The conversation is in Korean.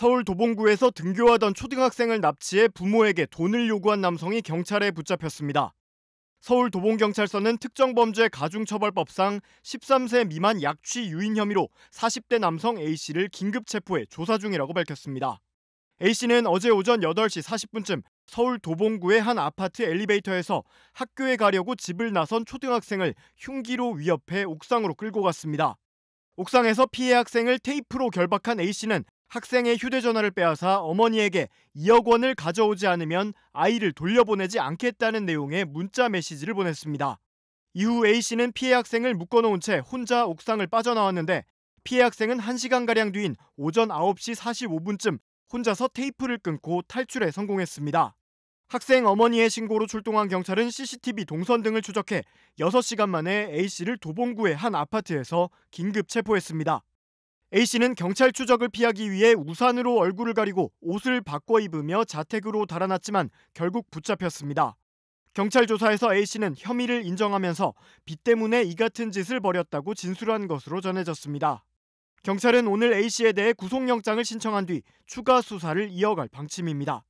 서울 도봉구에서 등교하던 초등학생을 납치해 부모에게 돈을 요구한 남성이 경찰에 붙잡혔습니다. 서울 도봉경찰서는 특정범죄 가중처벌법상 13세 미만 약취 유인 혐의로 40대 남성 A씨를 긴급 체포해 조사 중이라고 밝혔습니다. A씨는 어제 오전 8시 40분쯤 서울 도봉구의 한 아파트 엘리베이터에서 학교에 가려고 집을 나선 초등학생을 흉기로 위협해 옥상으로 끌고 갔습니다. 옥상에서 피해 학생을 테이프로 결박한 A씨는 학생의 휴대전화를 빼앗아 어머니에게 2억 원을 가져오지 않으면 아이를 돌려보내지 않겠다는 내용의 문자 메시지를 보냈습니다. 이후 A씨는 피해 학생을 묶어놓은 채 혼자 옥상을 빠져나왔는데 피해 학생은 1시간가량 뒤인 오전 9시 45분쯤 혼자서 테이프를 끊고 탈출에 성공했습니다. 학생 어머니의 신고로 출동한 경찰은 CCTV 동선 등을 추적해 6시간 만에 A씨를 도봉구의 한 아파트에서 긴급 체포했습니다. A씨는 경찰 추적을 피하기 위해 우산으로 얼굴을 가리고 옷을 바꿔 입으며 자택으로 달아났지만 결국 붙잡혔습니다. 경찰 조사에서 A씨는 혐의를 인정하면서 비 때문에 이 같은 짓을 벌였다고 진술한 것으로 전해졌습니다. 경찰은 오늘 A씨에 대해 구속영장을 신청한 뒤 추가 수사를 이어갈 방침입니다.